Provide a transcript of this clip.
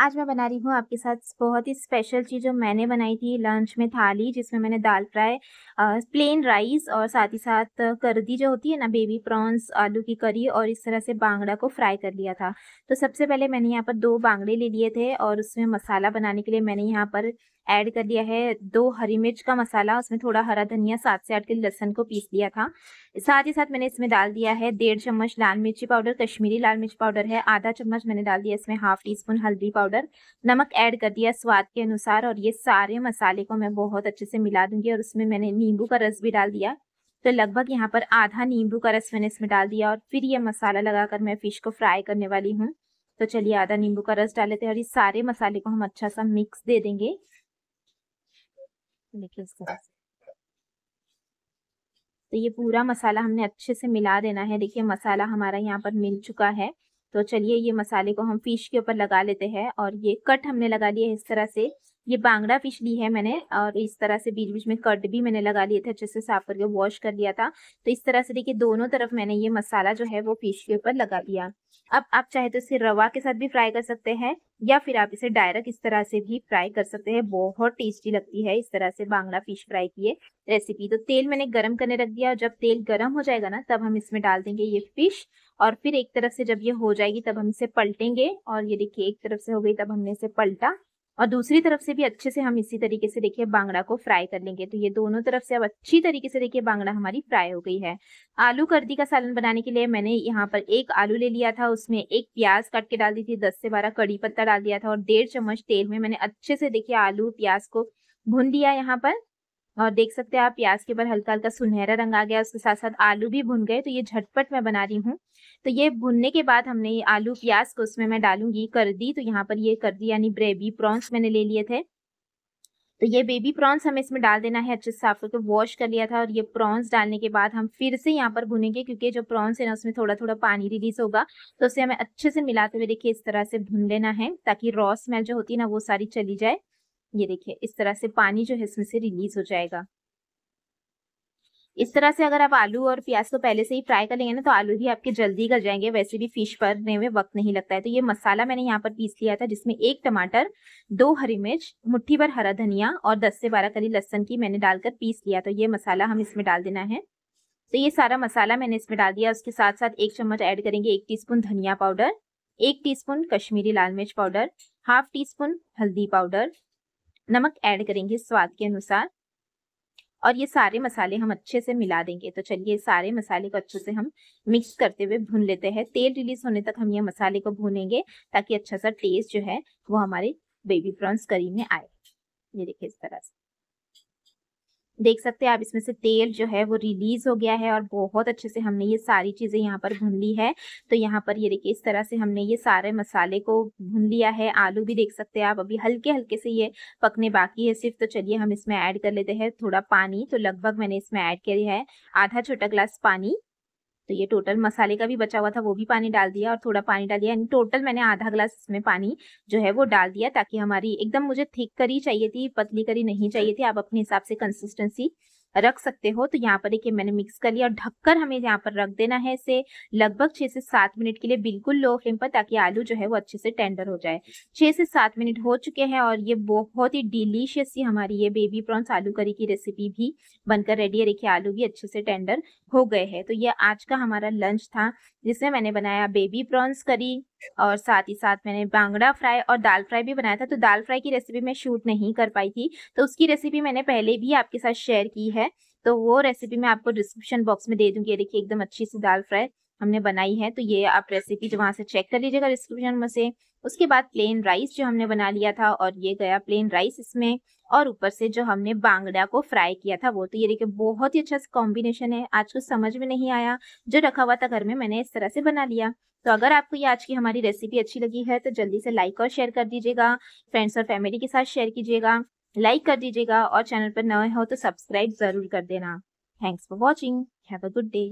आज मैं बना रही हूँ आपके साथ बहुत ही स्पेशल चीज़ जो मैंने बनाई थी लंच में थाली जिसमें मैंने दाल फ्राई प्लेन राइस और साथ ही साथ करदी जो होती है ना बेबी प्रॉन्स आलू की करी और इस तरह से बांगड़ा को फ्राई कर लिया था तो सबसे पहले मैंने यहाँ पर दो बांगड़े ले लिए थे और उसमें मसाला बनाने के लिए मैंने यहाँ पर ऐड कर लिया है दो हरी मिर्च का मसाला उसमें थोड़ा हरा धनिया सात से आठ के लहसन को पीस लिया था साथ ही साथ मैंने इसमें डाल दिया है डेढ़ चम्मच लाल मिर्ची पाउडर कश्मीरी लाल मिर्च पाउडर है आधा चम्मच मैंने डाल दिया इसमें हाफ टी स्पून हल्दी पाउडर पाउडर नमक ऐड कर दिया स्वाद के अनुसार और ये सारे मसाले को मैं बहुत अच्छे से मिला दूंगी और उसमें मैंने नींबू का रस भी डाल दिया तो लगभग यहाँ पर आधा नींबू का रस मैंने इसमें डाल दिया और फिर ये मसाला लगाकर मैं फिश को फ्राई करने वाली हूँ तो चलिए आधा नींबू का रस डाल लेते हैं और ये सारे मसाले को हम अच्छा सा मिक्स दे देंगे तो ये पूरा मसाला हमने अच्छे से मिला देना है देखिए मसाला हमारा यहाँ पर मिल चुका है तो चलिए ये मसाले को हम फिश के ऊपर लगा लेते हैं और ये कट हमने लगा लिया है इस तरह से ये बांगड़ा फिश ली है मैंने और इस तरह से बीच बीच में कट भी मैंने लगा लिए थे अच्छे से साफ करके वॉश कर लिया था तो इस तरह से देखिए दोनों तरफ मैंने ये मसाला जो है वो फिश के ऊपर लगा दिया अब आप चाहे तो इसे रवा के साथ भी फ्राई कर सकते हैं या फिर आप इसे डायरेक्ट इस तरह से भी फ्राई कर सकते हैं बहुत टेस्टी लगती है इस तरह से बांगड़ा फिश फ्राई की ये रेसिपी तो तेल मैंने गर्म करने रख दिया जब तेल गर्म हो जाएगा ना तब हम इसमें डाल देंगे ये फिश और फिर एक तरफ से जब ये हो जाएगी तब हम इसे पलटेंगे और ये देखिए एक तरफ से हो गई तब हमने इसे पलटा और दूसरी तरफ से भी अच्छे से हम इसी तरीके से देखिए बांगड़ा को फ्राई कर लेंगे तो ये दोनों तरफ से अब अच्छी तरीके से देखिए बांगड़ा हमारी फ्राई हो गई है आलू कर्दी का सालन बनाने के लिए मैंने यहाँ पर एक आलू ले लिया था उसमें एक प्याज काट के डाल दी थी दस से बारह कड़ी पत्ता डाल दिया था और डेढ़ चम्मच तेल में मैंने अच्छे से देखिए आलू प्याज को भून लिया यहाँ पर और देख सकते हैं आप प्याज के ऊपर हल्का हल्का सुनहरा रंग आ गया उसके साथ साथ आलू भी भुन गए तो ये झटपट मैं बना रही हूँ तो ये भुनने के बाद हमने आलू प्याज को उसमें मैं डालूंगी कर दी तो यहाँ पर ये कर दी यानी ब्रेबी प्रॉन्स मैंने ले लिए थे तो ये बेबी प्रॉन्स हमें इसमें डाल देना है अच्छे से साफ करके वॉश कर लिया था और ये प्रॉन्स डालने के बाद हम फिर से यहाँ पर भुनेंगे क्योंकि जो प्रॉन्स है ना उसमें थोड़ा थोड़ा पानी रिलीज होगा तो उसे हमें अच्छे से मिलाते हुए देखिए इस तरह से भुन लेना है ताकि रॉ स्मेल जो होती है ना वो सारी चली जाए ये देखिए इस तरह से पानी जो है इसमें से रिलीज हो जाएगा इस तरह से अगर आप आलू और प्याज को तो पहले से ही फ्राई कर लेंगे ना तो आलू भी आपके जल्दी गल जाएंगे वैसे भी फिश भरने में वक्त नहीं लगता है तो ये मसाला मैंने यहाँ पर पीस लिया था जिसमें एक टमाटर दो हरी मिर्च मुट्ठी भर हरा धनिया और दस से बारह कली लहसन की मैंने डालकर पीस लिया तो ये मसाला हम इसमें डाल देना है तो ये सारा मसाला मैंने इसमें डाल दिया उसके साथ साथ एक चम्मच ऐड करेंगे एक टी धनिया पाउडर एक टी कश्मीरी लाल मिर्च पाउडर हाफ टी स्पून हल्दी पाउडर नमक ऐड करेंगे स्वाद के अनुसार और ये सारे मसाले हम अच्छे से मिला देंगे तो चलिए सारे मसाले को अच्छे से हम मिक्स करते हुए भून लेते हैं तेल रिलीज होने तक हम ये मसाले को भूनेंगे ताकि अच्छा सा टेस्ट जो है वो हमारे बेबी प्रॉन्स करी में आए ये देखिए इस तरह से देख सकते हैं आप इसमें से तेल जो है वो रिलीज हो गया है और बहुत अच्छे से हमने ये सारी चीज़ें यहाँ पर भून ली है तो यहाँ पर ये देखिए इस तरह से हमने ये सारे मसाले को भून लिया है आलू भी देख सकते हैं आप अभी हल्के हल्के से ये पकने बाकी है सिर्फ तो चलिए हम इसमें ऐड कर लेते हैं थोड़ा पानी तो लगभग मैंने इसमें ऐड किया है आधा छोटा ग्लास पानी तो ये टोटल मसाले का भी बचा हुआ था वो भी पानी डाल दिया और थोड़ा पानी डाल दिया यानी टोटल मैंने आधा ग्लास इसमें पानी जो है वो डाल दिया ताकि हमारी एकदम मुझे थिक करी चाहिए थी पतली करी नहीं चाहिए थी आप अपने हिसाब से कंसिस्टेंसी रख सकते हो तो यहाँ पर देखिए मैंने मिक्स कर लिया और ढककर हमें यहाँ पर रख देना है इसे लगभग छह से सात मिनट के लिए बिल्कुल लो फ्लेम पर ताकि आलू जो है वो अच्छे से टेंडर हो जाए छह से सात मिनट हो चुके हैं और ये बहुत ही डिलीशियस सी हमारी ये बेबी प्रॉन्स आलू करी की रेसिपी भी बनकर रेडी है देखिए आलू भी अच्छे से टेंडर हो गए हैं तो ये आज का हमारा लंच था जिसमें मैंने बनाया बेबी प्रॉन्स करी और साथ ही साथ मैंने बांगड़ा फ्राई और दाल फ्राई भी बनाया था तो दाल फ्राई की रेसिपी मैं शूट नहीं कर पाई थी तो उसकी रेसिपी मैंने पहले भी आपके साथ शेयर की है तो वो रेसिपी मैं आपको डिस्क्रिप्शन बॉक्स में दे दूंगी देखिए एकदम अच्छी सी दाल फ्राई हमने बनाई है तो ये आप रेसिपी जो तो वहाँ से चेक कर लीजिएगा डिस्क्रिप्शन में से उसके बाद प्लेन राइस जो हमने बना लिया था और ये गया प्लेन राइस इसमें और ऊपर से जो हमने बांगड़ा को फ्राई किया था वो तो ये देखिए बहुत ही अच्छा कॉम्बिनेशन है आज कुछ समझ में नहीं आया जो रखा हुआ था घर में मैंने इस तरह से बना लिया तो अगर आपको ये आज की हमारी रेसिपी अच्छी लगी है तो जल्दी से लाइक और शेयर कर दीजिएगा फ्रेंड्स और फैमिली के साथ शेयर कीजिएगा लाइक कर दीजिएगा और चैनल पर नए हो तो सब्सक्राइब जरूर कर देना thanks for watching have a good day